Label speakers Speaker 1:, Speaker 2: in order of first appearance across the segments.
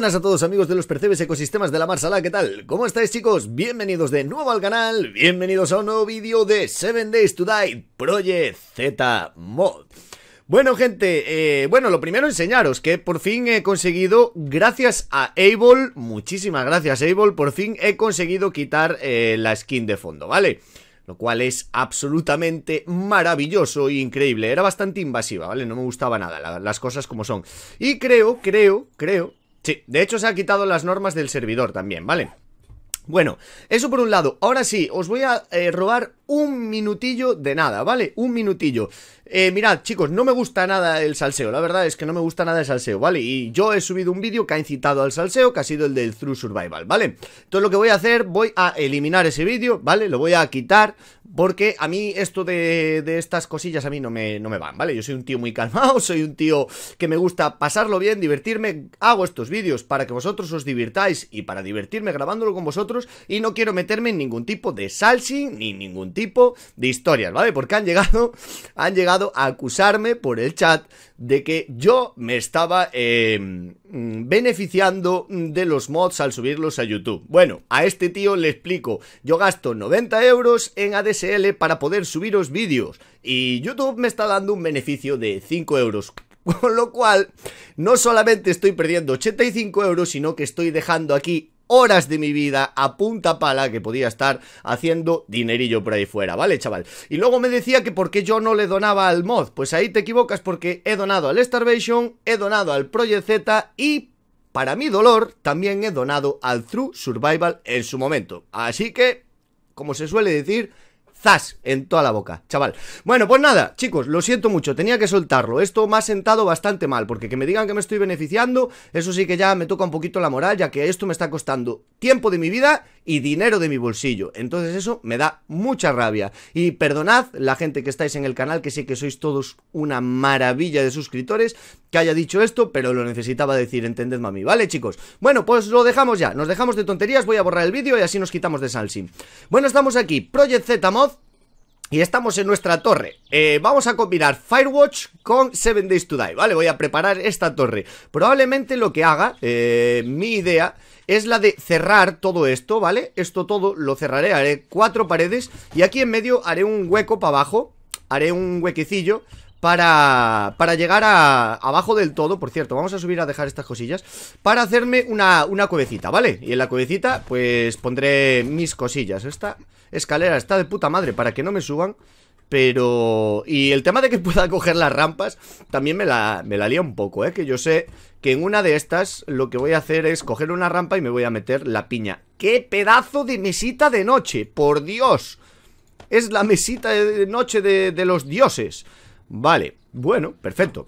Speaker 1: buenas a todos amigos de los Percebes Ecosistemas de la Marsala, ¿qué tal? ¿Cómo estáis chicos? Bienvenidos de nuevo al canal, bienvenidos a un nuevo vídeo de 7 Days to Die Project Z Mod. Bueno gente, eh, bueno, lo primero enseñaros que por fin he conseguido, gracias a Able, muchísimas gracias Able, por fin he conseguido quitar eh, la skin de fondo, ¿vale? Lo cual es absolutamente maravilloso e increíble, era bastante invasiva, ¿vale? No me gustaba nada, las cosas como son. Y creo, creo, creo Sí, de hecho se han quitado las normas del servidor también, ¿vale? Bueno, eso por un lado. Ahora sí, os voy a eh, robar un minutillo de nada, ¿vale? Un minutillo. Eh, mirad, chicos, no me gusta nada el salseo. La verdad es que no me gusta nada el salseo, ¿vale? Y yo he subido un vídeo que ha incitado al salseo, que ha sido el del Through Survival, ¿vale? Entonces lo que voy a hacer, voy a eliminar ese vídeo, ¿vale? Lo voy a quitar, porque a mí esto de, estas cosillas a mí no me, no me van, ¿vale? Yo soy un tío muy calmado, soy un tío que me gusta pasarlo bien, divertirme. Hago estos vídeos para que vosotros os divirtáis y para divertirme grabándolo con vosotros. Y no quiero meterme en ningún tipo de salsing ni ningún tipo de historias, ¿vale? Porque han llegado, han llegado a acusarme por el chat de que yo me estaba eh, beneficiando de los mods al subirlos a YouTube. Bueno, a este tío le explico, yo gasto 90 euros en ADSL para poder subiros vídeos y YouTube me está dando un beneficio de 5 euros. Con lo cual, no solamente estoy perdiendo 85 euros, sino que estoy dejando aquí horas de mi vida a punta pala que podía estar haciendo dinerillo por ahí fuera, ¿vale, chaval? Y luego me decía que por qué yo no le donaba al mod. Pues ahí te equivocas porque he donado al Starvation, he donado al Project Z y para mi dolor, también he donado al True Survival en su momento. Así que, como se suele decir, ¡Zas! En toda la boca, chaval. Bueno, pues nada, chicos, lo siento mucho, tenía que soltarlo. Esto me ha sentado bastante mal, porque que me digan que me estoy beneficiando, eso sí que ya me toca un poquito la moral, ya que esto me está costando tiempo de mi vida y dinero de mi bolsillo. Entonces eso me da mucha rabia. Y perdonad la gente que estáis en el canal, que sé que sois todos una maravilla de suscriptores, que haya dicho esto, pero lo necesitaba decir, entendedme a mí, ¿vale, chicos? Bueno, pues lo dejamos ya, nos dejamos de tonterías, voy a borrar el vídeo y así nos quitamos de Salsim. Bueno, estamos aquí, Project Z Mod, y estamos en nuestra torre eh, Vamos a combinar Firewatch con Seven Days to Die Vale, voy a preparar esta torre Probablemente lo que haga, eh, mi idea Es la de cerrar todo esto, ¿vale? Esto todo lo cerraré, haré cuatro paredes Y aquí en medio haré un hueco para abajo Haré un huequecillo para, para, llegar a, abajo del todo, por cierto, vamos a subir a dejar estas cosillas Para hacerme una, una cuevecita, ¿vale? Y en la cuevecita, pues pondré mis cosillas Esta escalera está de puta madre para que no me suban. Pero... Y el tema de que pueda coger las rampas también me la, me la lía un poco, ¿eh? Que yo sé que en una de estas lo que voy a hacer es coger una rampa y me voy a meter la piña. ¡Qué pedazo de mesita de noche! ¡Por Dios! Es la mesita de noche de, de los dioses. Vale, bueno, perfecto.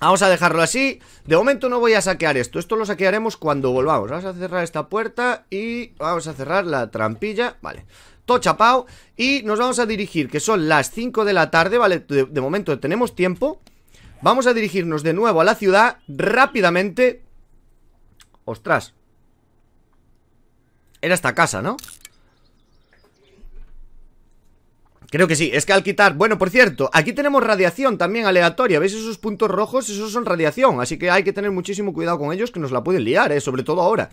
Speaker 1: Vamos a dejarlo así. De momento no voy a saquear esto. Esto lo saquearemos cuando volvamos. Vamos a cerrar esta puerta y vamos a cerrar la trampilla. Vale todo Y nos vamos a dirigir, que son las 5 de la tarde, ¿vale? De, momento tenemos tiempo Vamos a dirigirnos de nuevo a la ciudad Rápidamente Ostras Era esta casa, ¿no? Creo que sí, es que al quitar... Bueno, por cierto, aquí tenemos radiación también aleatoria ¿Veis esos puntos rojos? Esos son radiación Así que hay que tener muchísimo cuidado con ellos Que nos la pueden liar, ¿eh? Sobre todo ahora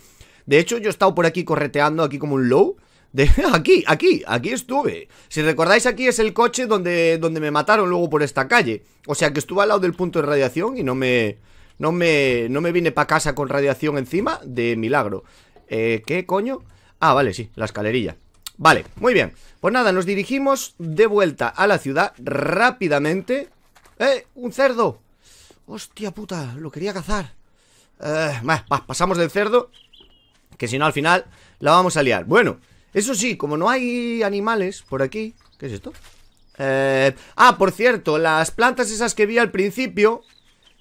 Speaker 1: de hecho, yo he estado por aquí correteando aquí como un low aquí, aquí, aquí estuve. Si recordáis, aquí es el coche donde, donde me mataron luego por esta calle. O sea que estuve al lado del punto de radiación y no me. No me, no me vine para casa con radiación encima de milagro. Eh, ¿Qué coño? Ah, vale, sí, la escalerilla. Vale, muy bien. Pues nada, nos dirigimos de vuelta a la ciudad rápidamente. ¡Eh! ¡Un cerdo! ¡Hostia puta! Lo quería cazar. Eh, más, pasamos del cerdo. Que si no, al final la vamos a liar. Bueno, eso sí, como no hay animales por aquí... ¿Qué es esto? Eh, ah, por cierto, las plantas esas que vi al principio...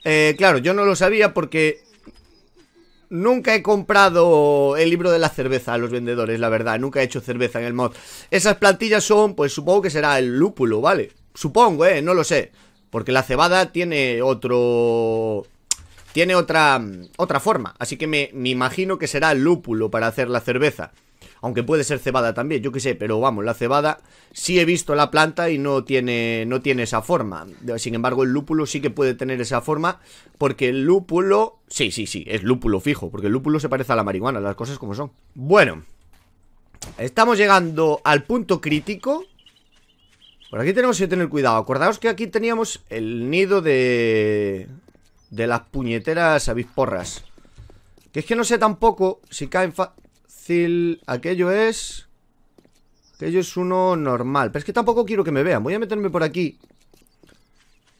Speaker 1: Eh, claro, yo no lo sabía porque... Nunca he comprado el libro de la cerveza a los vendedores, la verdad. Nunca he hecho cerveza en el mod. Esas plantillas son, pues supongo que será el lúpulo, ¿vale? Supongo, ¿eh? No lo sé. Porque la cebada tiene otro... Tiene otra, otra forma. Así que me, me imagino que será el lúpulo para hacer la cerveza. Aunque puede ser cebada también, yo qué sé, pero vamos, la cebada sí he visto la planta y no tiene, no tiene esa forma. Sin embargo, el lúpulo sí que puede tener esa forma, porque el lúpulo... Sí, sí, sí, es lúpulo fijo, porque el lúpulo se parece a la marihuana, las cosas como son. Bueno, estamos llegando al punto crítico por aquí tenemos que tener cuidado. Acordaos que aquí teníamos el nido de... De las puñeteras avisporras. Que es que no sé tampoco si caen Aquello es... Aquello es uno normal. Pero es que tampoco quiero que me vean. Voy a meterme por aquí.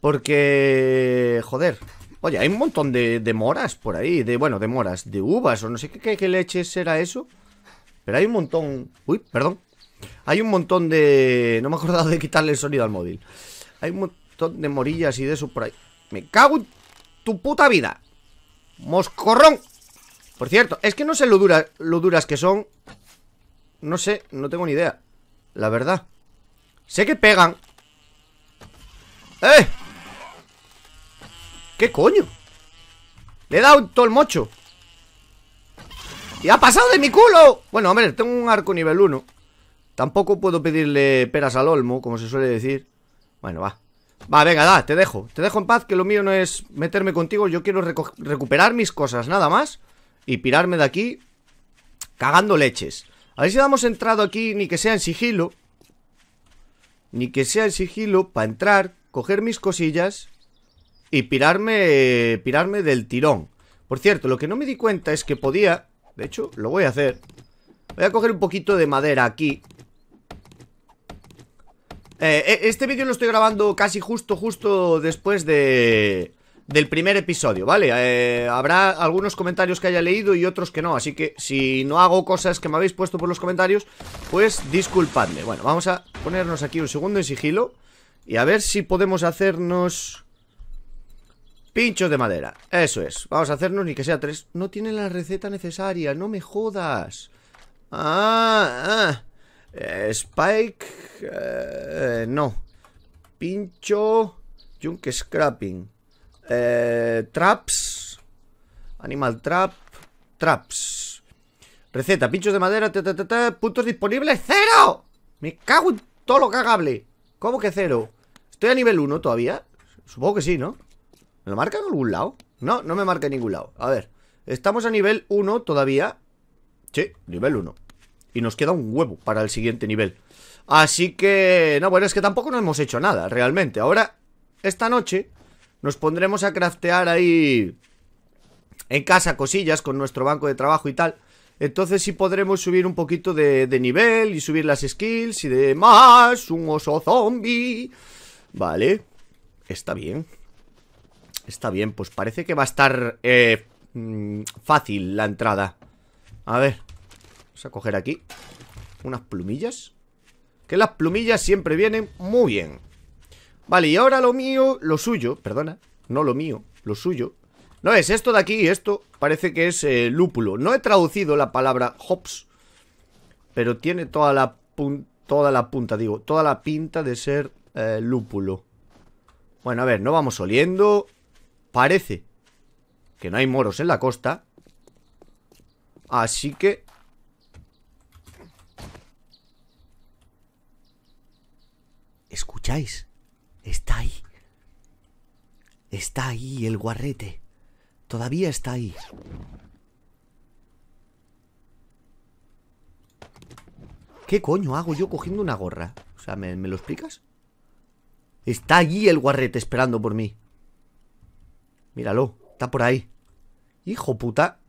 Speaker 1: Porque... Joder. Oye, hay un montón de, moras por ahí. De, bueno, de moras. De uvas o no sé qué, qué, qué leche será eso. Pero hay un montón... Uy, perdón. Hay un montón de... No me he acordado de quitarle el sonido al móvil. Hay un montón de morillas y de eso por ahí. Me cago en tu puta vida. Moscorrón. Por cierto, es que no sé lo, dura, lo duras que son. No sé, no tengo ni idea. La verdad. Sé que pegan. ¡Eh! ¿Qué coño? Le he dado todo el mocho. ¡Y ha pasado de mi culo! Bueno, a ver, tengo un arco nivel 1. Tampoco puedo pedirle peras al olmo, como se suele decir. Bueno, va. Va, venga, da, te dejo. Te dejo en paz, que lo mío no es meterme contigo. Yo quiero recuperar mis cosas, nada más y pirarme de aquí cagando leches. A ver si hemos entrado aquí ni que sea en sigilo. Ni que sea en sigilo para entrar, coger mis cosillas y pirarme, pirarme del tirón. Por cierto, lo que no me di cuenta es que podía... De hecho, lo voy a hacer. Voy a coger un poquito de madera aquí. Eh, eh, este vídeo lo estoy grabando casi justo, justo después de del primer episodio, ¿vale? Eh, habrá algunos comentarios que haya leído y otros que no, así que si no hago cosas que me habéis puesto por los comentarios, pues disculpadme. Bueno, vamos a ponernos aquí un segundo en sigilo y a ver si podemos hacernos pinchos de madera. Eso es, vamos a hacernos ni que sea tres. No tiene la receta necesaria, no me jodas. Ah, ah. Eh, Spike, eh, no. Pincho, junk scrapping. Eh, traps. Animal trap. Traps. Receta, pinchos de madera. Ta, puntos disponibles. ¡Cero! Me cago en todo lo cagable. ¿Cómo que cero? ¿Estoy a nivel 1 todavía? Supongo que sí, ¿no? ¿Me lo marca en algún lado? No, no me marca en ningún lado. A ver. Estamos a nivel 1 todavía. Sí, nivel 1. Y nos queda un huevo para el siguiente nivel. Así que... No, bueno, es que tampoco no hemos hecho nada, realmente. Ahora, esta noche... Nos pondremos a craftear ahí en casa cosillas con nuestro banco de trabajo y tal. Entonces sí podremos subir un poquito de, nivel y subir las skills y demás. Un oso zombie. Vale. Está bien. Está bien, pues parece que va a estar eh, mm, fácil la entrada. A ver. Vamos a coger aquí unas plumillas. Que las plumillas siempre vienen muy bien. Vale, y ahora lo mío, lo suyo, perdona, no lo mío, lo suyo. No es esto de aquí, esto parece que es eh, lúpulo. No he traducido la palabra hops, pero tiene toda la, toda la punta, digo, toda la pinta de ser eh, lúpulo. Bueno, a ver, no vamos oliendo. Parece que no hay moros en la costa. Así que... ¿Escucháis? Está ahí. Está ahí el guarrete. Todavía está ahí. ¿Qué coño hago yo cogiendo una gorra? O sea, ¿me, lo explicas? Está allí el guarrete esperando por mí. Míralo, está por ahí. Hijo puta.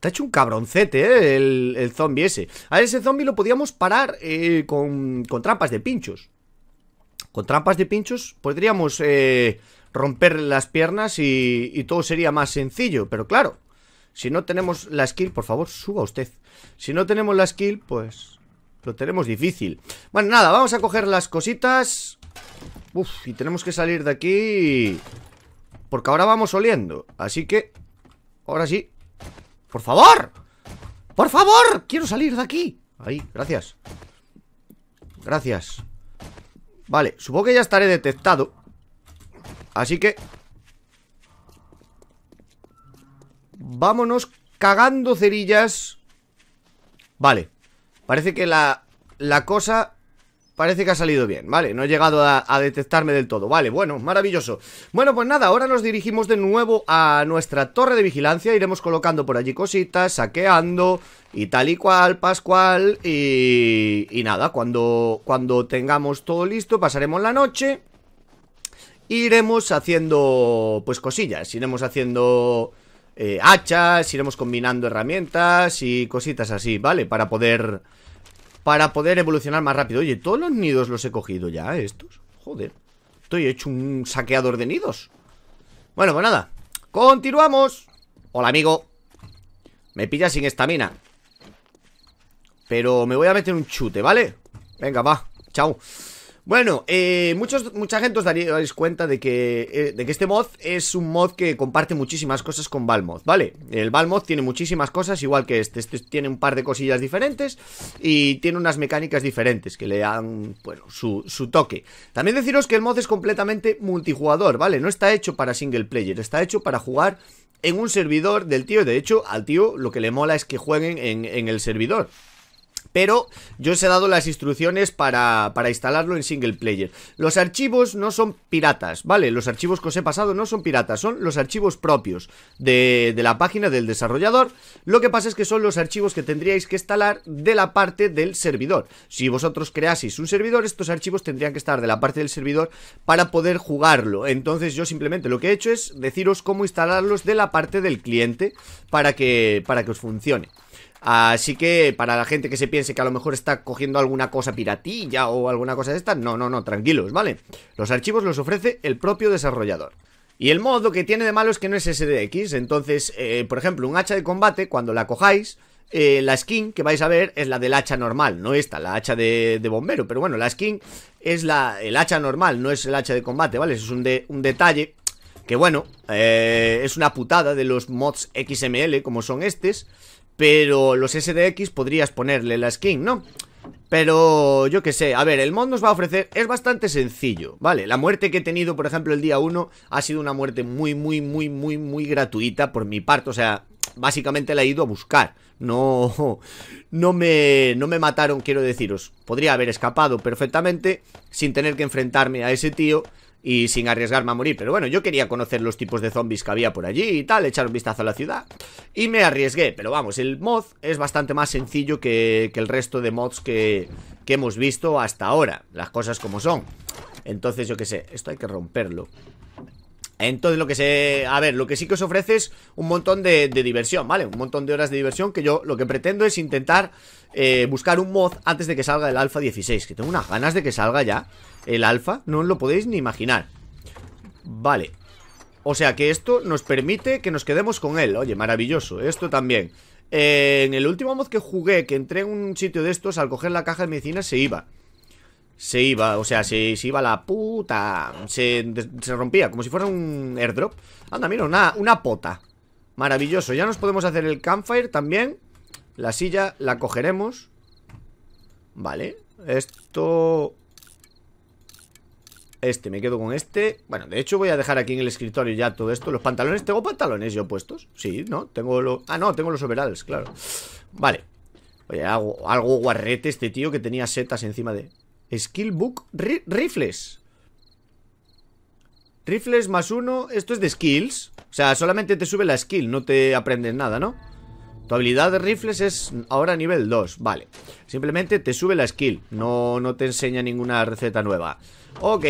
Speaker 1: Te ha hecho un cabroncete, ¿eh? El, zombie ese. A ese zombie lo podíamos parar eh, con trampas de pinchos. Con trampas de pinchos podríamos eh, romper las piernas y, y todo sería más sencillo. Pero claro, si no tenemos la skill, por favor, suba usted. Si no tenemos la skill, pues lo tenemos difícil. Bueno, nada, vamos a coger las cositas. Uf, y tenemos que salir de aquí. Porque ahora vamos oliendo. Así que... Ahora sí. ¡Por favor! ¡Por favor! Quiero salir de aquí. Ahí, gracias. Gracias. Vale, supongo que ya estaré detectado Así que Vámonos cagando cerillas Vale Parece que la, la cosa Parece que ha salido bien, vale, no he llegado a, detectarme del todo Vale, bueno, maravilloso Bueno, pues nada, ahora nos dirigimos de nuevo a nuestra torre de vigilancia Iremos colocando por allí cositas, saqueando y tal y cual, pascual Y, y nada, cuando, cuando tengamos todo listo pasaremos la noche Iremos haciendo, pues cosillas Iremos haciendo eh, hachas, iremos combinando herramientas y cositas así, ¿vale? Para poder para poder evolucionar más rápido. Oye, todos los nidos los he cogido ya, ¿eh? estos. Joder, estoy hecho un saqueador de nidos. Bueno, pues nada, continuamos. Hola, amigo. Me pilla sin estamina. Pero me voy a meter un chute, ¿vale? Venga, va. Chao. Bueno, eh, muchos, mucha gente os daréis cuenta eh, de que, este mod es un mod que comparte muchísimas cosas con Valmod, ¿vale? El Valmod tiene muchísimas cosas, igual que este. Este tiene un par de cosillas diferentes y tiene unas mecánicas diferentes que le dan, bueno, su, su toque. También deciros que el mod es completamente multijugador, ¿vale? No está hecho para single player, está hecho para jugar en un servidor del tío. De hecho, al tío lo que le mola es que jueguen en, en el servidor. Pero yo os he dado las instrucciones para, instalarlo en single player. Los archivos no son piratas, ¿vale? Los archivos que os he pasado no son piratas, son los archivos propios de, la página del desarrollador. Lo que pasa es que son los archivos que tendríais que instalar de la parte del servidor. Si vosotros creaseis un servidor, estos archivos tendrían que estar de la parte del servidor para poder jugarlo. Entonces yo simplemente lo que he hecho es deciros cómo instalarlos de la parte del cliente para que, para que os funcione. Así que para la gente que se piense que a lo mejor está cogiendo alguna cosa piratilla o alguna cosa de esta, no, no, no, tranquilos, ¿vale? Los archivos los ofrece el propio desarrollador. Y el modo que tiene de malo es que no es SDX, entonces, eh, por ejemplo, un hacha de combate, cuando la cojáis, eh, la skin que vais a ver es la del hacha normal, no esta, la hacha de, bombero, pero bueno, la skin es la, el hacha normal, no es el hacha de combate, ¿vale? Eso es un, un detalle que bueno, eh, es una putada de los mods XML como son estos, pero los SDX podrías ponerle la skin, ¿no? Pero yo qué sé, a ver, el mod nos va a ofrecer, es bastante sencillo, ¿vale? La muerte que he tenido, por ejemplo, el día 1 ha sido una muerte muy, muy, muy, muy, muy gratuita por mi parte, o sea, básicamente la he ido a buscar. No, no me, no me mataron, quiero deciros. Podría haber escapado perfectamente sin tener que enfrentarme a ese tío y sin arriesgarme a morir. Pero bueno, yo quería conocer los tipos de zombies que había por allí y tal, echar un vistazo a la ciudad y me arriesgué. Pero vamos, el mod es bastante más sencillo que, el resto de mods que, hemos visto hasta ahora, las cosas como son. Entonces, yo qué sé, esto hay que romperlo. Entonces lo que sé A ver, lo que sí que os ofrece es un montón de, diversión, ¿vale? Un montón de horas de diversión que yo lo que pretendo es intentar eh, buscar un mod antes de que salga el Alpha 16 Que tengo unas ganas de que salga ya el alfa, no os lo podéis ni imaginar Vale O sea que esto nos permite que nos quedemos con él Oye, maravilloso, esto también eh, En el último mod que jugué, que entré en un sitio de estos Al coger la caja de medicina se iba Se iba, o sea, se, se iba la puta se, rompía, como si fuera un airdrop Anda, mira, una, una pota Maravilloso, ya nos podemos hacer el campfire también La silla la cogeremos Vale, esto este, me quedo con este Bueno, de hecho voy a dejar aquí en el escritorio ya todo esto Los pantalones, ¿tengo pantalones yo puestos? Sí, ¿no? Tengo los... Ah, no, tengo los overalls, claro Vale Oye, algo, algo guarrete este tío que tenía setas encima de... Skillbook book? Rifles Rifles más uno Esto es de skills O sea, solamente te sube la skill, no te aprendes nada, ¿no? Tu habilidad de rifles es ahora nivel 2, vale Simplemente te sube la skill No, no te enseña ninguna receta nueva Ok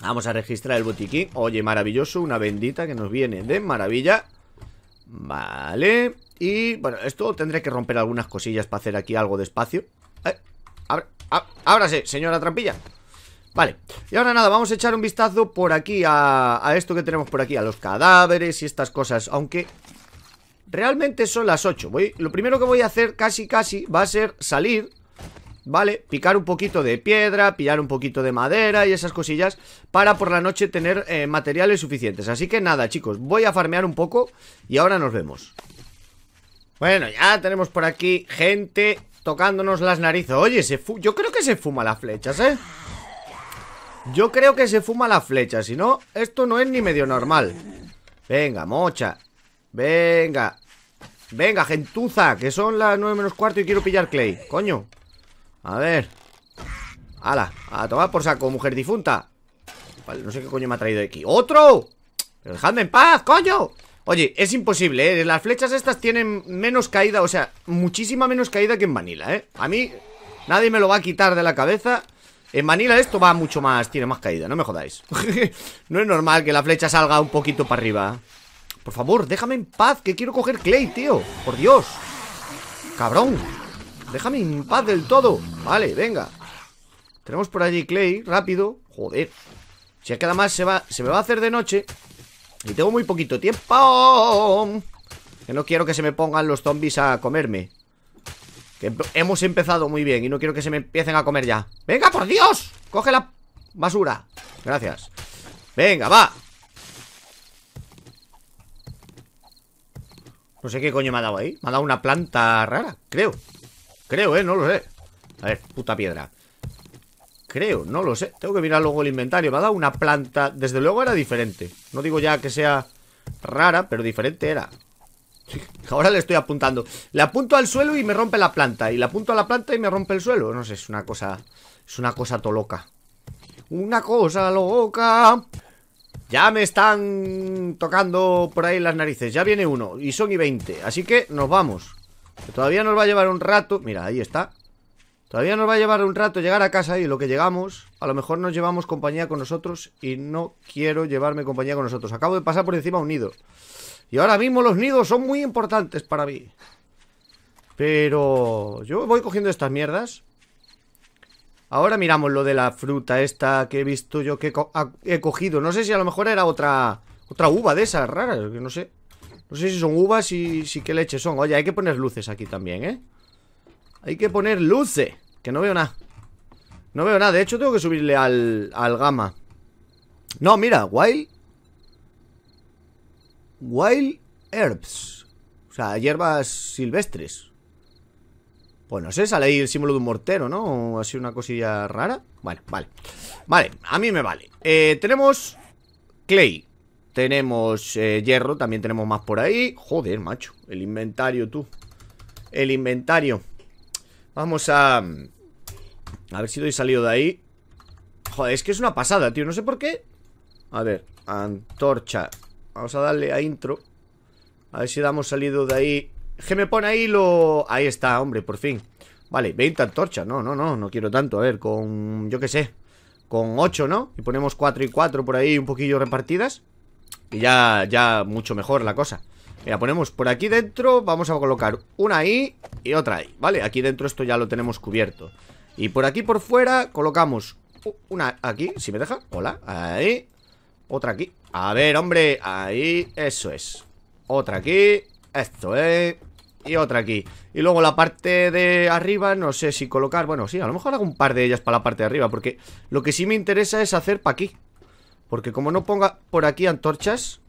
Speaker 1: Vamos a registrar el botiquín Oye, maravilloso, una bendita que nos viene de maravilla Vale Y, bueno, esto tendré que romper algunas cosillas para hacer aquí algo de espacio eh, Ábrase, señora trampilla Vale, y ahora nada, vamos a echar un vistazo por aquí a, esto que tenemos por aquí A los cadáveres y estas cosas Aunque realmente son las 8 voy, Lo primero que voy a hacer casi casi va a ser salir ¿vale? Picar un poquito de piedra, pillar un poquito de madera y esas cosillas para por la noche tener eh, materiales suficientes. Así que nada, chicos, voy a farmear un poco y ahora nos vemos. Bueno, ya tenemos por aquí gente tocándonos las narices. Oye, se yo creo que se fuma las flechas, ¿eh? Yo creo que se fuma las flechas, si no, esto no es ni medio normal. Venga, mocha. Venga. Venga, gentuza, que son las 9 menos cuarto y quiero pillar clay. Coño, a ver ¡Hala! A tomar por saco, mujer difunta Vale, no sé qué coño me ha traído aquí ¡Otro! dejadme en paz, coño! Oye, es imposible, ¿eh? Las flechas estas tienen menos caída O sea, muchísima menos caída que en Vanilla, ¿eh? A mí, nadie me lo va a quitar de la cabeza en Manila esto va mucho más, tiene más caída, no me jodáis No es normal que la flecha salga un poquito para arriba Por favor, déjame en paz, que quiero coger Clay, tío Por Dios Cabrón Déjame en paz del todo. Vale, venga. Tenemos por allí Clay, rápido. Joder. Si es que además se, va, se me va a hacer de noche. Y tengo muy poquito tiempo. Que no quiero que se me pongan los zombies a comerme. Que hemos empezado muy bien y no quiero que se me empiecen a comer ya. ¡Venga, por Dios! ¡Coge la basura! Gracias. Venga, va. No sé qué coño me ha dado ahí. Me ha dado una planta rara, creo. Creo, ¿eh? No lo sé. A ver, puta piedra. Creo, no lo sé. Tengo que mirar luego el inventario. Me ha dado una planta. Desde luego era diferente. No digo ya que sea rara, pero diferente era. Ahora le estoy apuntando. Le apunto al suelo y me rompe la planta. Y le apunto a la planta y me rompe el suelo. No sé, es una cosa. Es una cosa toloca. Una cosa loca. Ya me están tocando por ahí las narices. Ya viene uno. Y son y veinte Así que nos vamos todavía nos va a llevar un rato Mira, ahí está Todavía nos va a llevar un rato llegar a casa y lo que llegamos, a lo mejor nos llevamos compañía con nosotros y no quiero llevarme compañía con nosotros. Acabo de pasar por encima un nido. Y ahora mismo los nidos son muy importantes para mí. Pero yo voy cogiendo estas mierdas. Ahora miramos lo de la fruta esta que he visto yo que he cogido. No sé si a lo mejor era otra otra uva de esas raras, que no sé. No sé si son uvas y si qué leche son Oye, hay que poner luces aquí también, ¿eh? Hay que poner luces Que no veo nada No veo nada, de hecho tengo que subirle al, gama No, mira, wild Wild herbs O sea, hierbas silvestres Pues no sé, sale ahí el símbolo de un mortero, ¿no? O así una cosilla rara Bueno, vale Vale, a mí me vale eh, Tenemos clay tenemos eh, hierro, también tenemos más por ahí Joder, macho, el inventario, tú El inventario Vamos a... Mm, a ver si doy salido de ahí Joder, es que es una pasada, tío, no sé por qué A ver, antorcha Vamos a darle a intro A ver si damos salido de ahí Que me pone ahí lo... Ahí está, hombre, por fin Vale, 20 antorchas, no, no, no, no quiero tanto A ver, con... yo qué sé Con 8, ¿no? Y ponemos 4 y 4 por ahí un poquillo repartidas y ya, ya mucho mejor la cosa Mira, ponemos por aquí dentro Vamos a colocar una ahí y otra ahí ¿Vale? Aquí dentro esto ya lo tenemos cubierto Y por aquí por fuera colocamos Una aquí, si me deja Hola, ahí Otra aquí A ver, hombre, ahí Eso es Otra aquí Esto, eh y otra aquí Y luego la parte de arriba No sé si colocar, bueno, sí, a lo mejor hago un par de ellas para la parte de arriba Porque lo que sí me interesa es hacer para aquí porque como no ponga por aquí antorchas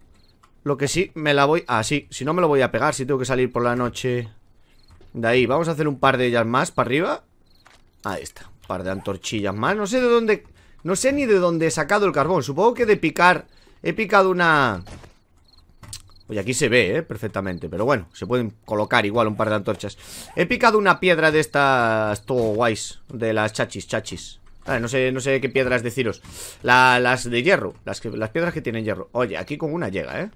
Speaker 1: Lo que sí, me la voy... Ah, sí, si no me lo voy a pegar Si tengo que salir por la noche De ahí, vamos a hacer un par de ellas más para arriba Ahí está, un par de antorchillas más No sé de dónde... No sé ni de dónde he sacado el carbón Supongo que de picar... He picado una... Oye, aquí se ve, ¿eh? Perfectamente Pero bueno, se pueden colocar igual un par de antorchas He picado una piedra de estas... Todo De las chachis, chachis Ah, no sé, no sé qué piedras deciros. las de hierro, las, que, las piedras que tienen hierro. Oye, aquí con una llega, ¿eh?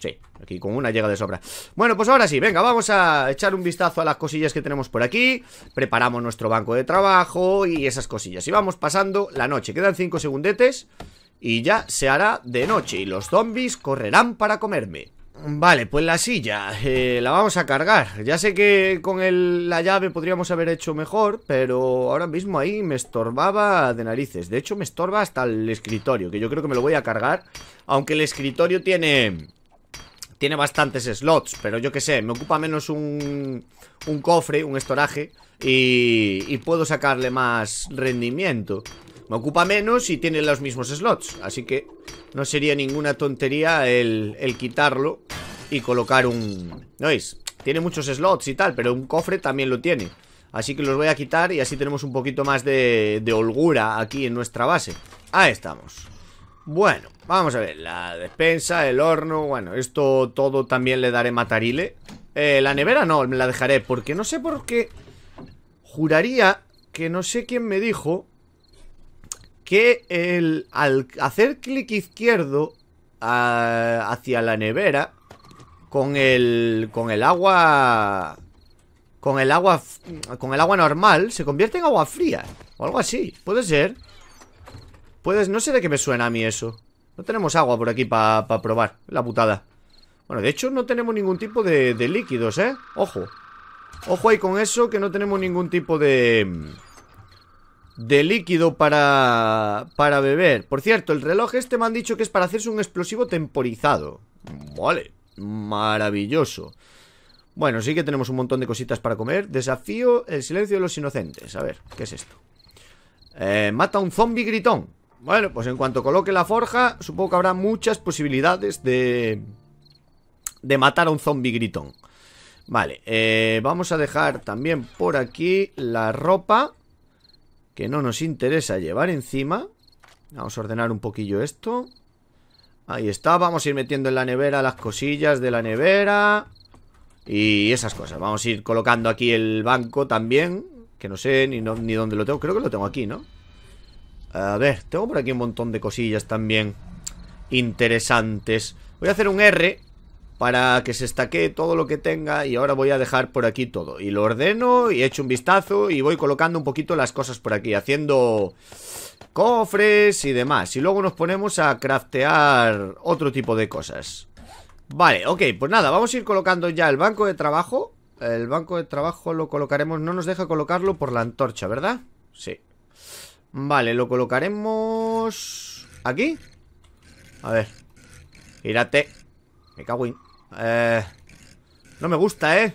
Speaker 1: Sí, aquí con una llega de sobra Bueno, pues ahora sí, venga, vamos a echar un vistazo a las cosillas que tenemos por aquí Preparamos nuestro banco de trabajo y esas cosillas Y vamos pasando la noche, quedan 5 segundetes Y ya se hará de noche y los zombies correrán para comerme Vale, pues la silla eh, la vamos a cargar Ya sé que con la llave podríamos haber hecho mejor Pero ahora mismo ahí me estorbaba de narices De hecho me estorba hasta el escritorio Que yo creo que me lo voy a cargar Aunque el escritorio tiene... Tiene bastantes slots Pero yo qué sé, me ocupa menos un, un cofre, un estoraje y, y puedo sacarle más rendimiento me ocupa menos y tiene los mismos slots Así que no sería ninguna tontería el, quitarlo Y colocar un... ¿No veis? Tiene muchos slots y tal, pero un cofre también lo tiene Así que los voy a quitar y así tenemos un poquito más de, de holgura aquí en nuestra base Ahí estamos Bueno, vamos a ver La despensa, el horno, bueno, esto todo también le daré matarile eh, La nevera no, me la dejaré porque no sé por qué Juraría que no sé quién me dijo que el, al hacer clic izquierdo hacia la nevera con el con el agua con el agua con el agua normal se convierte en agua fría o algo así, puede ser. Puedes, no sé de qué me suena a mí eso. No tenemos agua por aquí para probar, la putada. Bueno, de hecho no tenemos ningún tipo de, de líquidos, ¿eh? Ojo. Ojo ahí con eso que no tenemos ningún tipo de de líquido para, para beber. Por cierto, el reloj este me han dicho que es para hacerse un explosivo temporizado. Vale, maravilloso. Bueno, sí que tenemos un montón de cositas para comer. Desafío el silencio de los inocentes. A ver, ¿qué es esto? Eh, mata un zombie gritón. Bueno, pues en cuanto coloque la forja, supongo que habrá muchas posibilidades de... De matar a un zombie gritón. Vale, eh, vamos a dejar también por aquí la ropa que no nos interesa llevar encima. Vamos a ordenar un poquillo esto. Ahí está, vamos a ir metiendo en la nevera las cosillas de la nevera y esas cosas. Vamos a ir colocando aquí el banco también, que no sé ni, dónde lo tengo. Creo que lo tengo aquí, ¿no? A ver, tengo por aquí un montón de cosillas también interesantes. Voy a hacer un R para que se estaque todo lo que tenga y ahora voy a dejar por aquí todo. Y lo ordeno y echo un vistazo y voy colocando un poquito las cosas por aquí, haciendo cofres y demás. Y luego nos ponemos a craftear otro tipo de cosas. Vale, ok, pues nada, vamos a ir colocando ya el banco de trabajo. El banco de trabajo lo colocaremos, no nos deja colocarlo por la antorcha, ¿verdad? Sí. Vale, lo colocaremos... ¿Aquí? A ver. Gírate. Eh, no me gusta, ¿eh?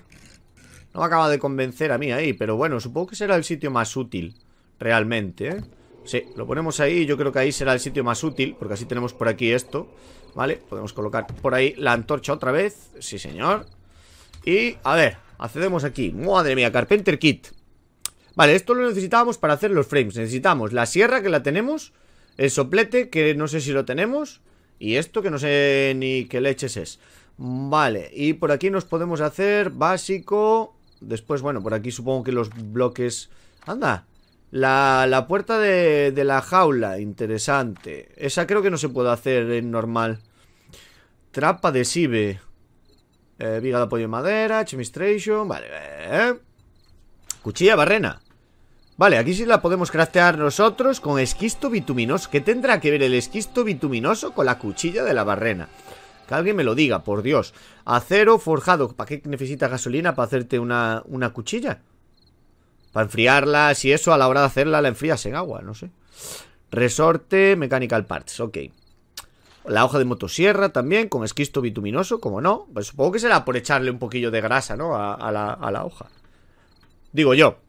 Speaker 1: No me acaba de convencer a mí ahí Pero bueno, supongo que será el sitio más útil Realmente, ¿eh? Sí, lo ponemos ahí Yo creo que ahí será el sitio más útil Porque así tenemos por aquí esto ¿Vale? Podemos colocar por ahí la antorcha otra vez Sí, señor Y, a ver, accedemos aquí Madre mía, Carpenter Kit Vale, esto lo necesitábamos para hacer los frames Necesitamos la sierra que la tenemos El soplete que no sé si lo tenemos y esto que no sé ni qué leches es. Vale, y por aquí nos podemos hacer básico. Después, bueno, por aquí supongo que los bloques... Anda, la, puerta de, la jaula, interesante. Esa creo que no se puede hacer en normal. Trapa de eh, viga de apoyo de madera, chemistration, vale. Eh. Cuchilla barrena. Vale, aquí sí la podemos craftear nosotros con esquisto bituminoso. ¿Qué tendrá que ver el esquisto bituminoso con la cuchilla de la barrena? Que alguien me lo diga, por Dios. Acero forjado. ¿Para qué necesitas gasolina para hacerte una, una cuchilla? Para enfriarla, si eso a la hora de hacerla la enfrías en agua, no sé. Resorte, mechanical parts, ok. La hoja de motosierra también, con esquisto bituminoso, como no. Pues supongo que será por echarle un poquillo de grasa, ¿no? a, la, a la hoja. Digo yo.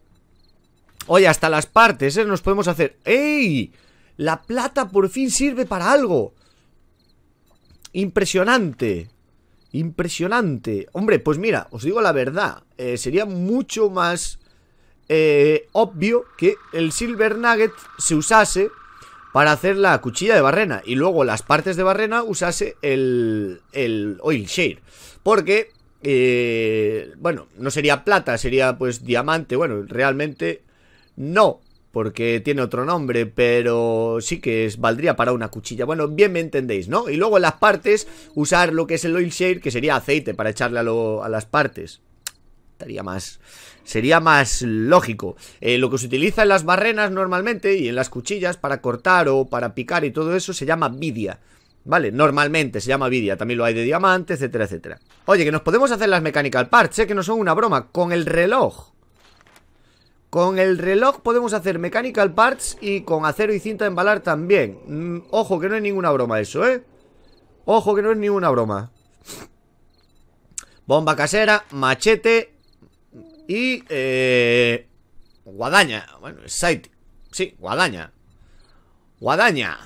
Speaker 1: Oye, hasta las partes, ¿eh? Nos podemos hacer... ¡Ey! La plata por fin sirve para algo. Impresionante. Impresionante. Hombre, pues mira, os digo la verdad. Eh, sería mucho más eh, obvio que el Silver Nugget se usase para hacer la cuchilla de barrena. Y luego las partes de barrena usase el, el oil share. Porque, eh, bueno, no sería plata, sería pues diamante. Bueno, realmente no, porque tiene otro nombre, pero sí que es, valdría para una cuchilla. Bueno, bien me entendéis, ¿no? Y luego en las partes, usar lo que es el oil shade, que sería aceite para echarle a, las partes. Estaría más... Sería más lógico. Eh, lo que se utiliza en las barrenas normalmente y en las cuchillas para cortar o para picar y todo eso se llama vidia. ¿Vale? Normalmente se llama vidia, también lo hay de diamante, etcétera, etcétera. Oye, que nos podemos hacer las mechanical parts, que no son una broma, con el reloj. Con el reloj podemos hacer mechanical parts y con acero y cinta embalar también. Mm, ojo, que no es ninguna broma eso, ¿eh? Ojo, que no es ninguna broma. Bomba casera, machete y... Eh, guadaña. Bueno, site. Sí, guadaña. Guadaña.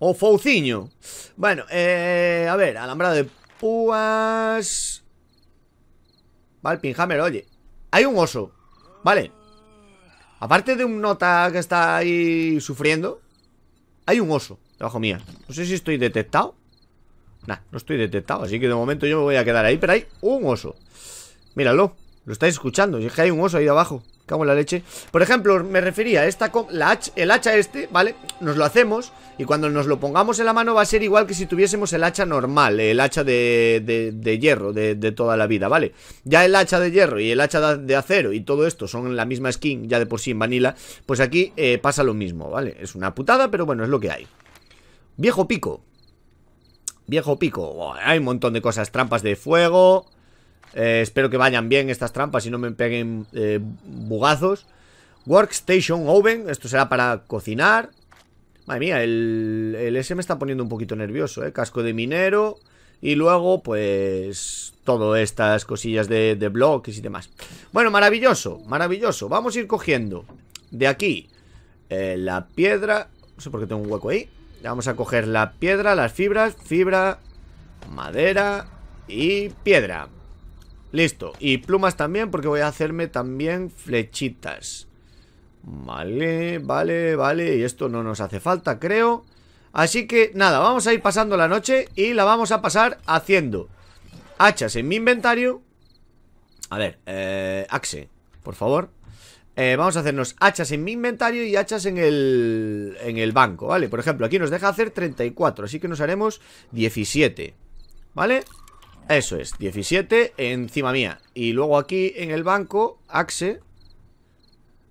Speaker 1: O fauciño Bueno, eh, a ver, alambrado de púas... Vale, pinhammer, oye. Hay un oso. Vale. Aparte de un nota que está ahí sufriendo, hay un oso debajo mía. No sé si estoy detectado. Nah, no estoy detectado, así que de momento yo me voy a quedar ahí, pero hay un oso. Míralo, lo estáis escuchando, es que hay un oso ahí abajo. Cago la leche Por ejemplo, me refería a esta la el hacha este, ¿vale? Nos lo hacemos y cuando nos lo pongamos en la mano va a ser igual que si tuviésemos el hacha normal El hacha de, de, hierro de, de, toda la vida, ¿vale? Ya el hacha de hierro y el hacha de acero y todo esto son la misma skin ya de por sí en Vanilla Pues aquí eh, pasa lo mismo, ¿vale? Es una putada, pero bueno, es lo que hay Viejo pico Viejo pico, hay un montón de cosas, trampas de fuego eh, espero que vayan bien estas trampas y no me peguen eh, bugazos. Workstation Oven, esto será para cocinar. Madre mía, el, el S me está poniendo un poquito nervioso, ¿eh? Casco de minero. Y luego, pues, todas estas cosillas de, de bloques y demás. Bueno, maravilloso, maravilloso. Vamos a ir cogiendo de aquí eh, la piedra. No sé por qué tengo un hueco ahí. Vamos a coger la piedra, las fibras, fibra, madera y piedra. Listo, y plumas también porque voy a hacerme también flechitas Vale, vale, vale, y esto no nos hace falta creo Así que nada, vamos a ir pasando la noche y la vamos a pasar haciendo Hachas en mi inventario A ver, eh, axe, por favor eh, Vamos a hacernos hachas en mi inventario y hachas en el, en el banco, ¿vale? Por ejemplo, aquí nos deja hacer 34, así que nos haremos 17 ¿Vale? Eso es, 17 encima mía. Y luego aquí en el banco, Axe,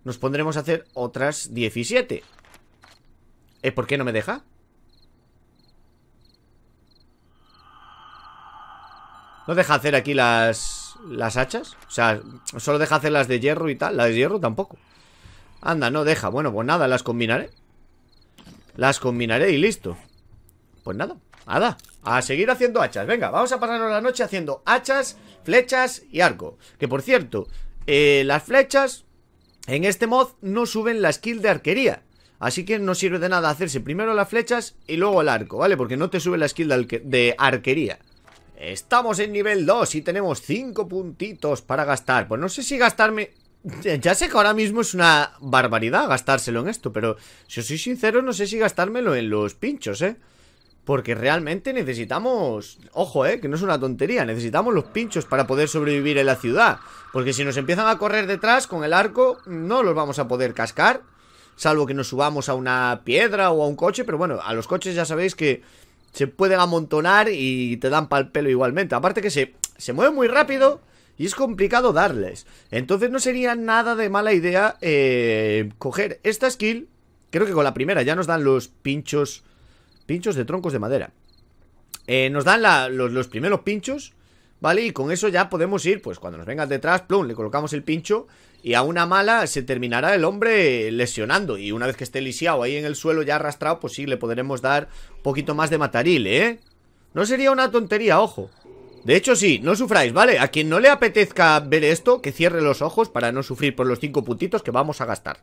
Speaker 1: nos pondremos a hacer otras 17. ¿Eh, ¿Por qué no me deja? ¿No deja hacer aquí las, las hachas? O sea, solo deja hacer las de hierro y tal. Las de hierro tampoco. Anda, no deja. Bueno, pues nada, las combinaré. Las combinaré y listo. Pues nada. Nada, a seguir haciendo hachas Venga, vamos a pasarnos la noche haciendo hachas Flechas y arco Que por cierto, eh, las flechas En este mod no suben la skill de arquería Así que no sirve de nada hacerse primero las flechas y luego el arco, ¿vale? Porque no te sube la skill de arquería Estamos en nivel 2 y tenemos 5 puntitos para gastar Pues no sé si gastarme... Ya sé que ahora mismo es una barbaridad gastárselo en esto Pero si os soy sincero no sé si gastármelo en los pinchos, ¿eh? Porque realmente necesitamos... Ojo, eh, que no es una tontería Necesitamos los pinchos para poder sobrevivir en la ciudad Porque si nos empiezan a correr detrás con el arco No los vamos a poder cascar Salvo que nos subamos a una piedra o a un coche Pero bueno, a los coches ya sabéis que se pueden amontonar y te dan pal pelo igualmente Aparte que se, se mueven muy rápido y es complicado darles Entonces no sería nada de mala idea eh, coger esta skill Creo que con la primera ya nos dan los pinchos Pinchos de troncos de madera. Eh, nos dan los, primeros pinchos, ¿vale? Y con eso ya podemos ir, pues cuando nos vengan detrás, plum, le colocamos el pincho y a una mala se terminará el hombre lesionando. Y una vez que esté lisiado ahí en el suelo ya arrastrado, pues sí, le podremos dar un poquito más de mataril, ¿eh? No sería una tontería, ojo. De hecho, sí, no sufráis, ¿vale? A quien no le apetezca ver esto, que cierre los ojos para no sufrir por los cinco puntitos que vamos a gastar.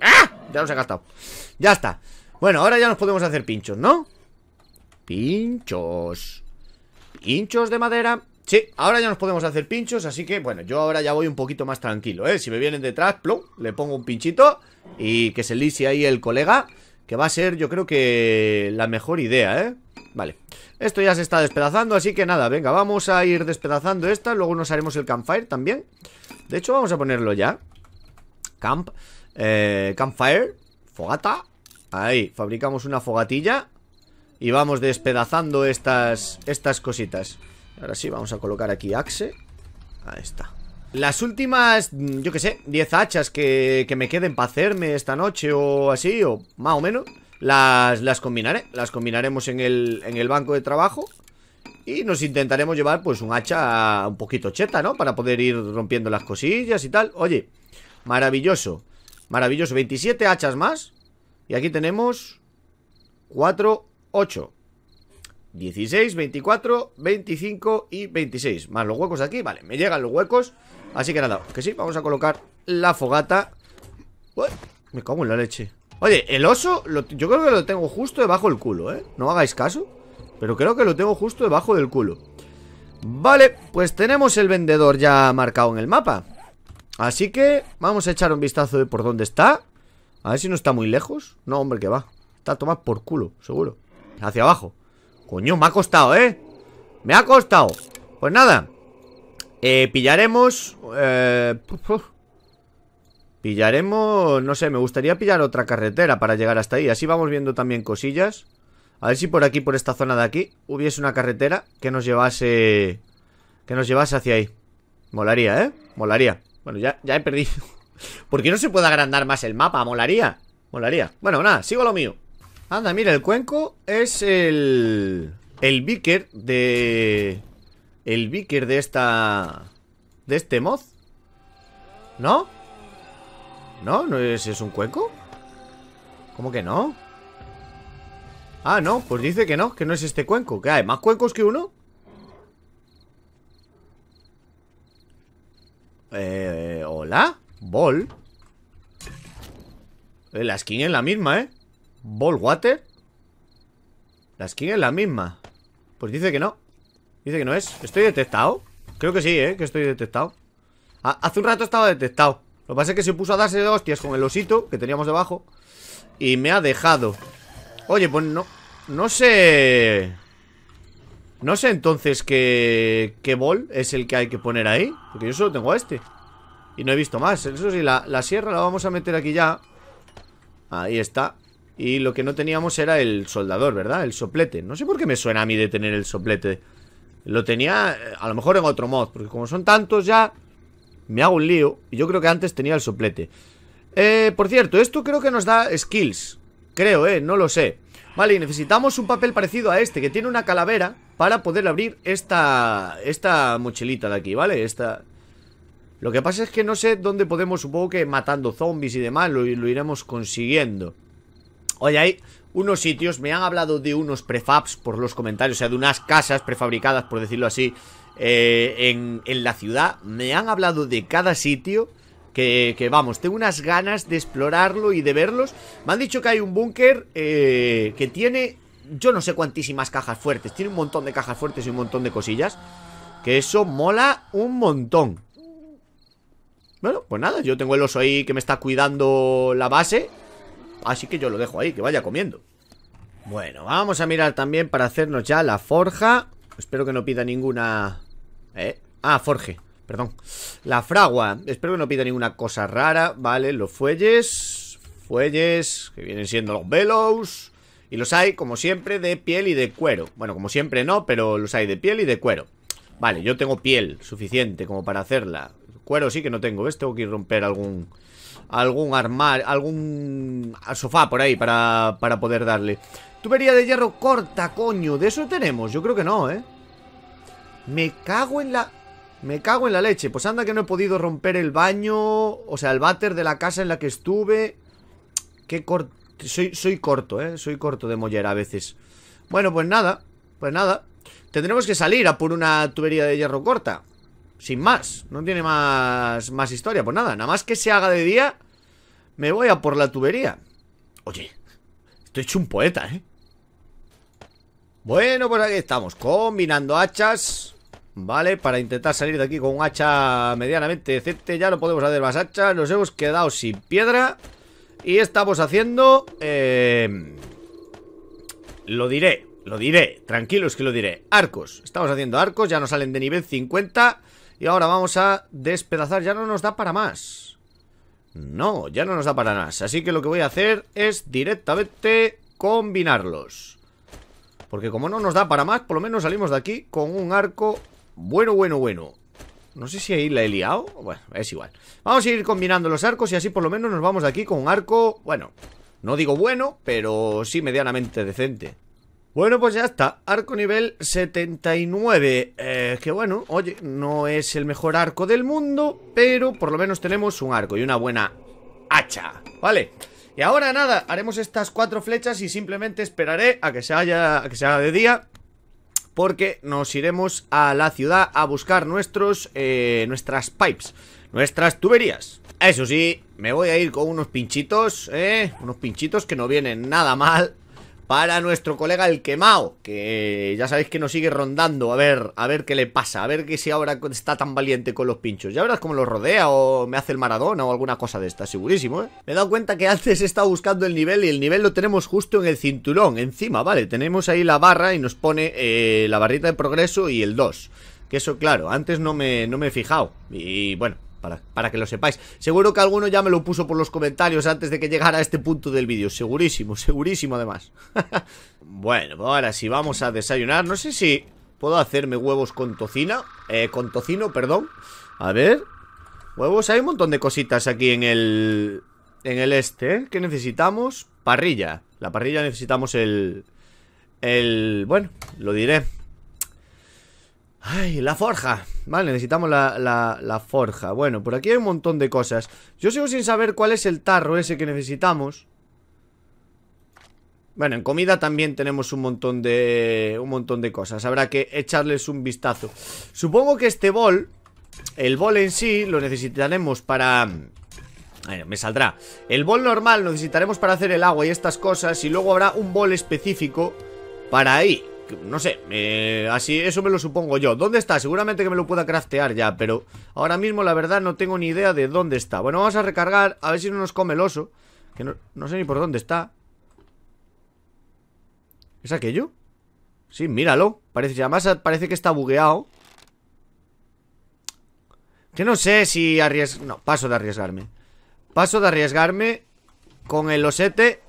Speaker 1: ¡Ah! Ya los he gastado. Ya está. Bueno, ahora ya nos podemos hacer pinchos, ¿no? Pinchos Pinchos de madera Sí, ahora ya nos podemos hacer pinchos Así que, bueno, yo ahora ya voy un poquito más tranquilo, ¿eh? Si me vienen detrás, plum, le pongo un pinchito Y que se lise ahí el colega Que va a ser, yo creo que La mejor idea, ¿eh? Vale, esto ya se está despedazando Así que nada, venga, vamos a ir despedazando esta Luego nos haremos el campfire también De hecho, vamos a ponerlo ya Camp eh, Campfire Fogata Ahí, fabricamos una fogatilla Y vamos despedazando estas, estas cositas Ahora sí, vamos a colocar aquí axe Ahí está Las últimas, yo que sé, 10 hachas que, que me queden para hacerme esta noche o así O más o menos Las, las combinaré Las combinaremos en el, en el banco de trabajo y nos intentaremos llevar pues un hacha un poquito cheta, ¿no? Para poder ir rompiendo las cosillas y tal Oye, maravilloso Maravilloso, 27 hachas más y aquí tenemos 4, 8. 16, 24, 25 y 26 Más los huecos de aquí, vale, me llegan los huecos Así que nada, que sí, vamos a colocar la fogata Me cago en la leche Oye, el oso, yo creo que lo tengo justo debajo del culo, ¿eh? No hagáis caso Pero creo que lo tengo justo debajo del culo Vale, pues tenemos el vendedor ya marcado en el mapa Así que vamos a echar un vistazo de por dónde está a ver si no está muy lejos. No, hombre, que va. Está a por culo, seguro. Hacia abajo. Coño, me ha costado, ¿eh? Me ha costado. Pues nada. Eh, pillaremos... Eh, Pillaremos... No sé, me gustaría pillar otra carretera para llegar hasta ahí. Así vamos viendo también cosillas. A ver si por aquí, por esta zona de aquí, hubiese una carretera que nos llevase... Que nos llevase hacia ahí. Molaría, ¿eh? Molaría. Bueno, ya, ya he perdido... ¿Por qué no se puede agrandar más el mapa? Molaría, molaría Bueno, nada, sigo lo mío Anda, mira, el cuenco es el... El beaker de... El beaker de esta... De este mod ¿No? ¿No? ¿No es, es un cuenco? ¿Cómo que no? Ah, no, pues dice que no, que no es este cuenco Que hay más cuencos que uno Eh, la skin es la misma, ¿eh? Ball Water. La skin es la misma. Pues dice que no. Dice que no es. ¿Estoy detectado? Creo que sí, ¿eh? Que estoy detectado. Ah, hace un rato estaba detectado. Lo que pasa es que se puso a darse de hostias con el osito que teníamos debajo. Y me ha dejado. Oye, pues no. No sé. No sé entonces qué. qué bol es el que hay que poner ahí. Porque yo solo tengo este. Y no he visto más, eso sí, la, sierra la vamos a meter aquí ya Ahí está Y lo que no teníamos era el soldador, ¿verdad? El soplete, no sé por qué me suena a mí de tener el soplete Lo tenía, eh, a lo mejor en otro mod Porque como son tantos ya, me hago un lío Y yo creo que antes tenía el soplete eh, por cierto, esto creo que nos da skills Creo, eh, no lo sé Vale, y necesitamos un papel parecido a este Que tiene una calavera para poder abrir esta, esta mochilita de aquí, ¿vale? Esta, lo que pasa es que no sé dónde podemos, supongo que matando zombies y demás, lo, lo iremos consiguiendo. Oye, hay unos sitios, me han hablado de unos prefabs por los comentarios, o sea, de unas casas prefabricadas, por decirlo así, eh, en, la ciudad. Me han hablado de cada sitio que, que, vamos, tengo unas ganas de explorarlo y de verlos. Me han dicho que hay un búnker eh, que tiene, yo no sé cuantísimas cajas fuertes, tiene un montón de cajas fuertes y un montón de cosillas. Que eso mola un montón. Bueno, pues nada, yo tengo el oso ahí que me está cuidando la base Así que yo lo dejo ahí, que vaya comiendo Bueno, vamos a mirar también para hacernos ya la forja Espero que no pida ninguna... ¿Eh? Ah, forje, perdón La fragua, espero que no pida ninguna cosa rara Vale, los fuelles Fuelles, que vienen siendo los velos Y los hay, como siempre, de piel y de cuero Bueno, como siempre no, pero los hay de piel y de cuero Vale, yo tengo piel suficiente como para hacerla Cuero sí que no tengo, ¿ves? Tengo que ir romper algún... Algún armar, algún sofá por ahí para, poder darle Tubería de hierro corta, coño ¿De eso tenemos? Yo creo que no, ¿eh? Me cago en la... Me cago en la leche Pues anda que no he podido romper el baño O sea, el váter de la casa en la que estuve Qué corto soy, soy corto, ¿eh? Soy corto de mollera a veces Bueno, pues nada Pues nada Tendremos que salir a por una tubería de hierro corta sin más, no tiene más, más historia Pues nada, nada más que se haga de día Me voy a por la tubería Oye, estoy hecho un poeta, ¿eh? Bueno, pues aquí estamos Combinando hachas Vale, para intentar salir de aquí con un hacha medianamente decente Ya no podemos hacer más hachas Nos hemos quedado sin piedra Y estamos haciendo eh, Lo diré, lo diré Tranquilos que lo diré Arcos, estamos haciendo arcos Ya nos salen de nivel 50 y ahora vamos a despedazar. Ya no nos da para más. No, ya no nos da para más. Así que lo que voy a hacer es directamente combinarlos. Porque como no nos da para más, por lo menos salimos de aquí con un arco bueno, bueno, bueno. No sé si ahí la he liado. Bueno, es igual. Vamos a ir combinando los arcos y así por lo menos nos vamos de aquí con un arco, bueno, no digo bueno, pero sí medianamente decente. Bueno, pues ya está, arco nivel 79 eh, Que bueno, oye, no es el mejor arco del mundo Pero por lo menos tenemos un arco y una buena hacha Vale, y ahora nada, haremos estas cuatro flechas y simplemente esperaré a que se, haya, que se haga de día Porque nos iremos a la ciudad a buscar nuestros, eh, nuestras pipes Nuestras tuberías Eso sí, me voy a ir con unos pinchitos, eh Unos pinchitos que no vienen nada mal para nuestro colega el quemao, que ya sabéis que nos sigue rondando, a ver, a ver qué le pasa, a ver que si ahora está tan valiente con los pinchos. Ya verás cómo lo rodea o me hace el Maradona o alguna cosa de esta, segurísimo, ¿eh? Me he dado cuenta que antes he estado buscando el nivel y el nivel lo tenemos justo en el cinturón, encima, vale, tenemos ahí la barra y nos pone eh, la barrita de progreso y el 2. Que eso, claro, antes no me, no me he fijado. Y bueno, para, que lo sepáis. Seguro que alguno ya me lo puso por los comentarios antes de que llegara a este punto del vídeo. Segurísimo, segurísimo además. bueno, pues ahora sí, vamos a desayunar. No sé si puedo hacerme huevos con tocina. Eh, con tocino, perdón. A ver. Huevos, hay un montón de cositas aquí en el... En el este, ¿eh? ¿Qué necesitamos? Parrilla. La parrilla necesitamos el... El... Bueno, lo diré. Ay, la forja. Vale, necesitamos la, la, forja. Bueno, por aquí hay un montón de cosas. Yo sigo sin saber cuál es el tarro ese que necesitamos. Bueno, en comida también tenemos un montón de... Un montón de cosas. Habrá que echarles un vistazo. Supongo que este bol... El bol en sí lo necesitaremos para... ver, me saldrá. El bol normal lo necesitaremos para hacer el agua y estas cosas. Y luego habrá un bol específico para ahí. No sé, eh, así eso me lo supongo yo ¿Dónde está? Seguramente que me lo pueda craftear ya Pero ahora mismo la verdad no tengo ni idea de dónde está Bueno, vamos a recargar A ver si no nos come el oso Que no, sé ni por dónde está ¿Es aquello? Sí, míralo Parece, además parece que está bugueado Que no sé si arriesgo... No, paso de arriesgarme Paso de arriesgarme Con el osete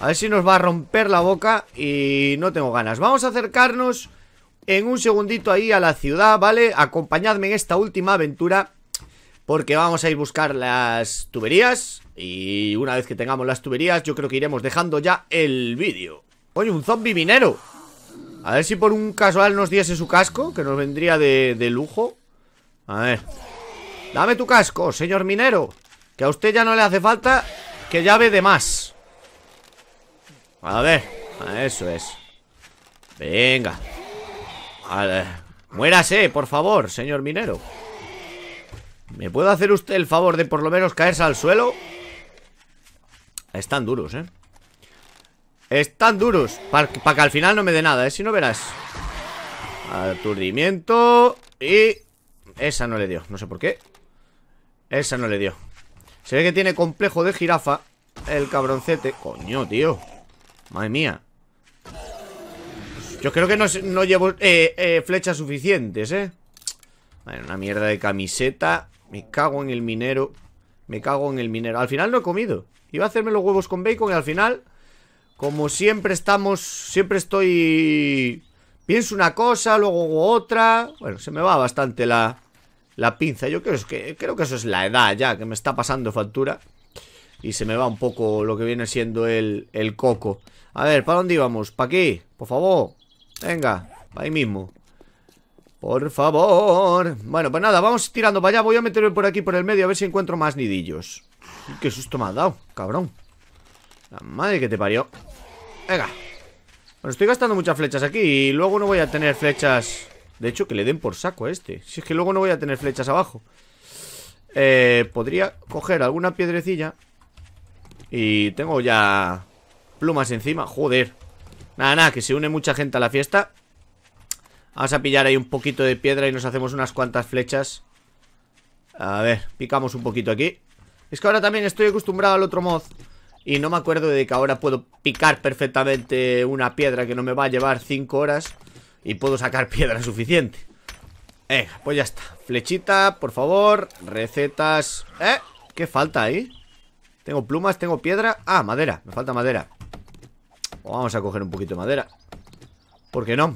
Speaker 1: a ver si nos va a romper la boca y no tengo ganas. Vamos a acercarnos en un segundito ahí a la ciudad, ¿vale? Acompañadme en esta última aventura porque vamos a ir buscar las tuberías y una vez que tengamos las tuberías yo creo que iremos dejando ya el vídeo. Oye, un zombie minero. A ver si por un casual nos diese su casco, que nos vendría de, lujo. A ver. Dame tu casco, señor minero. Que a usted ya no le hace falta que llave de más. A ver, eso es Venga Muérase, por favor, señor minero ¿Me puede hacer usted el favor de por lo menos caerse al suelo? Están duros, ¿eh? Están duros Para que al final no me dé nada, ¿eh? Si no verás Aturdimiento Y... Esa no le dio, no sé por qué Esa no le dio Se ve que tiene complejo de jirafa El cabroncete Coño, tío Madre mía Yo creo que no, llevo eh, eh, flechas suficientes, ¿eh? una mierda de camiseta Me cago en el minero Me cago en el minero Al final no he comido Iba a hacerme los huevos con bacon y al final Como siempre estamos Siempre estoy... Pienso una cosa, luego otra Bueno, se me va bastante la, la pinza Yo creo que, creo que eso es la edad ya Que me está pasando factura y se me va un poco lo que viene siendo el, el coco. A ver, ¿para dónde íbamos? ¿Para aquí? Por favor. Venga, ahí mismo. Por favor. Bueno, pues nada, vamos tirando para allá. Voy a meterme por aquí, por el medio, a ver si encuentro más nidillos. Qué susto me ha dado, cabrón. La madre que te parió. Venga. Bueno, estoy gastando muchas flechas aquí y luego no voy a tener flechas... De hecho, que le den por saco a este. Si es que luego no voy a tener flechas abajo. Eh, podría coger alguna piedrecilla y tengo ya plumas encima. Joder. Nada, nada, que se une mucha gente a la fiesta. Vamos a pillar ahí un poquito de piedra y nos hacemos unas cuantas flechas. A ver, picamos un poquito aquí. Es que ahora también estoy acostumbrado al otro mod. Y no me acuerdo de que ahora puedo picar perfectamente una piedra que no me va a llevar 5 horas. Y puedo sacar piedra suficiente. Eh, pues ya está. Flechita, por favor. Recetas. Eh, qué falta ahí. Tengo plumas, tengo piedra Ah, madera, me falta madera pues Vamos a coger un poquito de madera ¿Por qué no?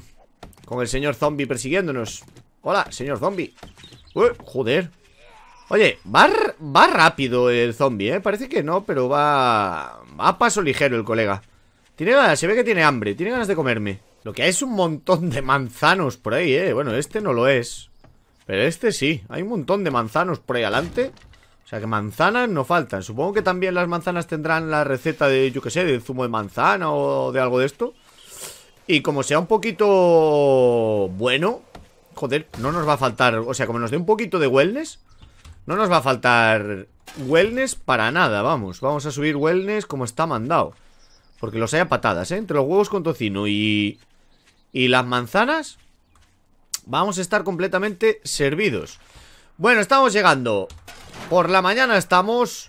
Speaker 1: Con el señor zombie persiguiéndonos Hola, señor zombie joder Oye, va, va rápido el zombie, ¿eh? Parece que no, pero va... Va a paso ligero el colega Tiene ganas, se ve que tiene hambre Tiene ganas de comerme Lo que hay es un montón de manzanos por ahí, ¿eh? Bueno, este no lo es Pero este sí Hay un montón de manzanos por ahí adelante sea que manzanas no faltan. Supongo que también las manzanas tendrán la receta de, yo que sé, de zumo de manzana o de algo de esto. Y como sea un poquito bueno, joder, no nos va a faltar. O sea, como nos dé un poquito de wellness, no nos va a faltar wellness para nada, vamos. Vamos a subir wellness como está mandado. Porque los haya patadas, ¿eh? Entre los huevos con tocino y, y las manzanas, vamos a estar completamente servidos. Bueno, estamos llegando por la mañana estamos,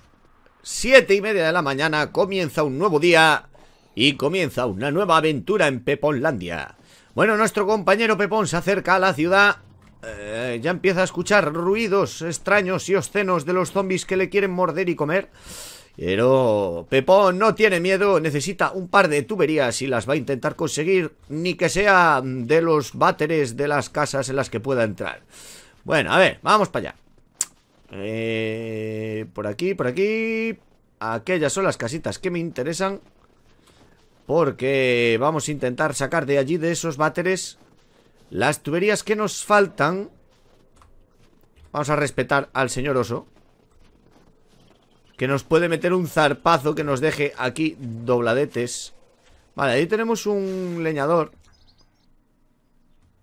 Speaker 1: siete y media de la mañana, comienza un nuevo día y comienza una nueva aventura en Peponlandia. Bueno, nuestro compañero Pepón se acerca a la ciudad. Eh, ya empieza a escuchar ruidos extraños y oscenos de los zombies que le quieren morder y comer. Pero Pepón no tiene miedo, necesita un par de tuberías y las va a intentar conseguir, ni que sea de los váteres de las casas en las que pueda entrar. Bueno, a ver, vamos para allá. Eh, por aquí, por aquí. Aquellas son las casitas que me interesan. Porque vamos a intentar sacar de allí, de esos váteres, las tuberías que nos faltan. Vamos a respetar al señor oso. Que nos puede meter un zarpazo que nos deje aquí dobladetes. Vale, ahí tenemos un leñador.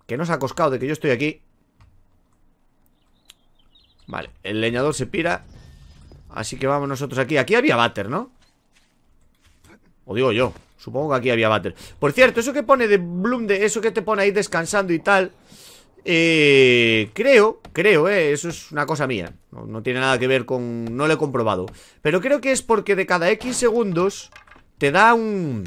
Speaker 1: Que nos ha coscado de que yo estoy aquí. Vale, el leñador se pira Así que vamos nosotros aquí Aquí había váter, ¿no? O digo yo Supongo que aquí había váter Por cierto, eso que pone de Bloom de Eso que te pone ahí descansando y tal eh, creo, creo, eh, eso es una cosa mía no, no, tiene nada que ver con... No lo he comprobado Pero creo que es porque de cada X segundos Te da un...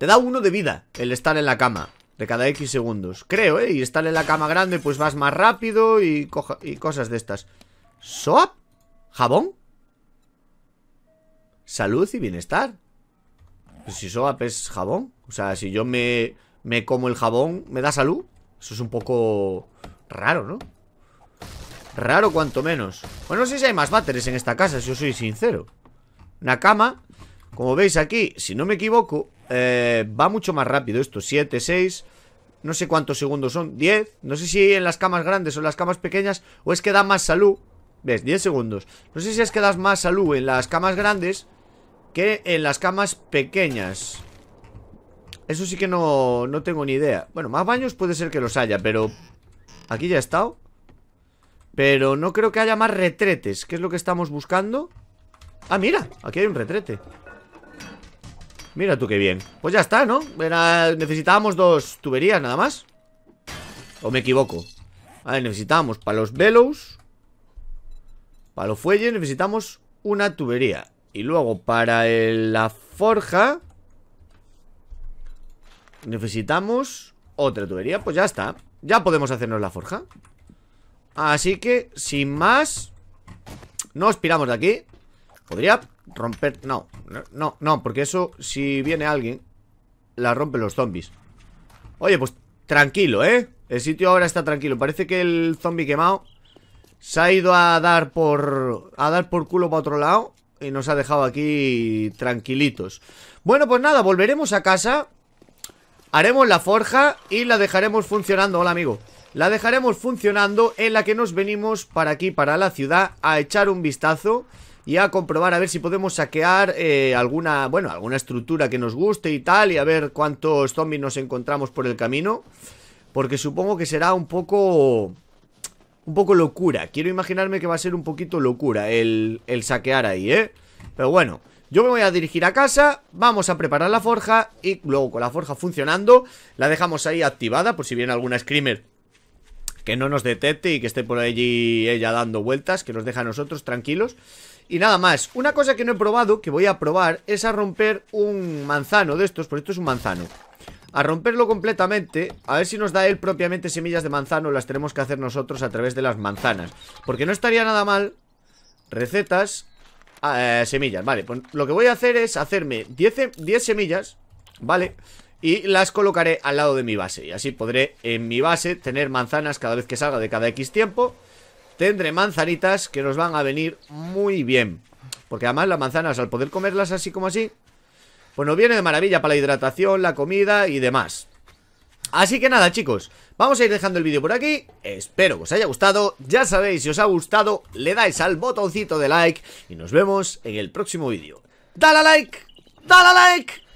Speaker 1: Te da uno de vida El estar en la cama de cada X segundos Creo, ¿eh? Y estar en la cama grande pues vas más rápido y, y cosas de estas ¿Soap? ¿Jabón? Salud y bienestar pues Si soap es jabón O sea, si yo me, me como el jabón ¿Me da salud? Eso es un poco raro, ¿no? Raro cuanto menos Bueno, no sé si hay más váteres en esta casa Si yo soy sincero Una cama como veis aquí, si no me equivoco, eh, va mucho más rápido esto. 7, 6, no sé cuántos segundos son. 10, no sé si en las camas grandes o en las camas pequeñas o es que da más salud. ¿Ves? 10 segundos. No sé si es que das más salud en las camas grandes que en las camas pequeñas. Eso sí que no, no tengo ni idea. Bueno, más baños puede ser que los haya, pero... Aquí ya he estado. Pero no creo que haya más retretes, ¿Qué es lo que estamos buscando. Ah, mira, aquí hay un retrete. Mira tú qué bien Pues ya está, ¿no? necesitábamos dos tuberías nada más ¿O me equivoco? A ver, necesitábamos para los velos Para los fuelles necesitamos una tubería Y luego para la forja Necesitamos otra tubería Pues ya está Ya podemos hacernos la forja Así que, sin más Nos piramos de aquí Podría Romper... No, no, no, porque eso, si viene alguien, la rompen los zombies. Oye, pues tranquilo, ¿eh? El sitio ahora está tranquilo. Parece que el zombie quemado se ha ido a dar por... A dar por culo para otro lado y nos ha dejado aquí tranquilitos. Bueno, pues nada, volveremos a casa. Haremos la forja y la dejaremos funcionando. Hola, amigo. La dejaremos funcionando en la que nos venimos para aquí, para la ciudad, a echar un vistazo y a comprobar a ver si podemos saquear eh, alguna, bueno, alguna estructura que nos guste y tal, y a ver cuántos zombies nos encontramos por el camino, porque supongo que será un poco... Un poco locura, quiero imaginarme que va a ser un poquito locura el, el saquear ahí, ¿eh? Pero bueno, yo me voy a dirigir a casa, vamos a preparar la forja y luego con la forja funcionando la dejamos ahí activada por si viene alguna screamer que no nos detecte y que esté por allí ella dando vueltas, que nos deja a nosotros tranquilos. Y nada más, una cosa que no he probado, que voy a probar, es a romper un manzano de estos, porque esto es un manzano a romperlo completamente, a ver si nos da él propiamente semillas de manzano, las tenemos que hacer nosotros a través de las manzanas. Porque no estaría nada mal recetas, eh, semillas, vale. Pues lo que voy a hacer es hacerme 10, 10 em, semillas, ¿vale? Y las colocaré al lado de mi base. Y así podré en mi base tener manzanas cada vez que salga de cada X tiempo tendré manzanitas que nos van a venir muy bien. Porque además las manzanas, al poder comerlas así como así, bueno pues viene de maravilla para la hidratación, la comida y demás. Así que nada chicos, vamos a ir dejando el vídeo por aquí Espero que os haya gustado Ya sabéis, si os ha gustado, le dais al botoncito de like Y nos vemos en el próximo vídeo ¡Dale a like! ¡Dale a like!